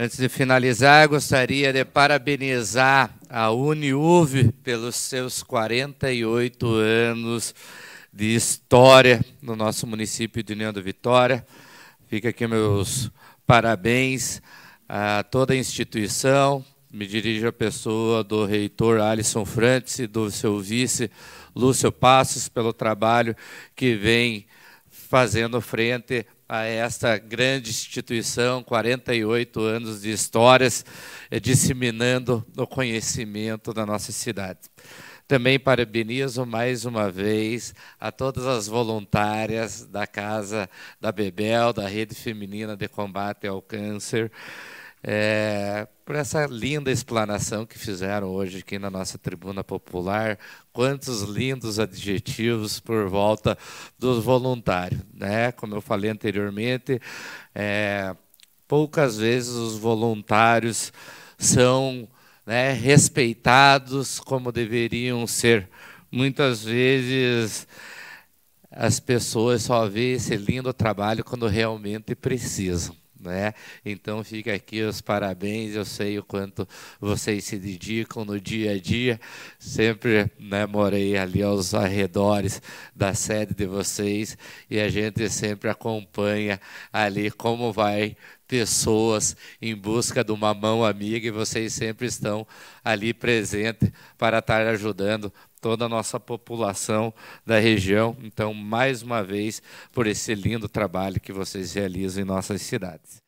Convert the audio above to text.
Antes de finalizar, gostaria de parabenizar a Uniuv pelos seus 48 anos de história no nosso município de União da Vitória. Fica aqui meus parabéns a toda a instituição. Me dirijo à pessoa do reitor Alisson Frantes e do seu vice Lúcio Passos pelo trabalho que vem fazendo frente a esta grande instituição, 48 anos de histórias, eh, disseminando o conhecimento da nossa cidade. Também parabenizo mais uma vez a todas as voluntárias da Casa da Bebel, da Rede Feminina de Combate ao Câncer, é, por essa linda explanação que fizeram hoje aqui na nossa tribuna popular. Quantos lindos adjetivos por volta dos voluntários, né? Como eu falei anteriormente, é, poucas vezes os voluntários são né, respeitados como deveriam ser. Muitas vezes as pessoas só veem esse lindo trabalho quando realmente precisam. Né? Então fica aqui os parabéns. Eu sei o quanto vocês se dedicam no dia a dia. Sempre né, morei ali aos arredores da sede de vocês e a gente sempre acompanha ali como vai pessoas em busca de uma mão amiga e vocês sempre estão ali presentes para estar ajudando toda a nossa população da região. Então, mais uma vez, por esse lindo trabalho que vocês realizam em nossas cidades.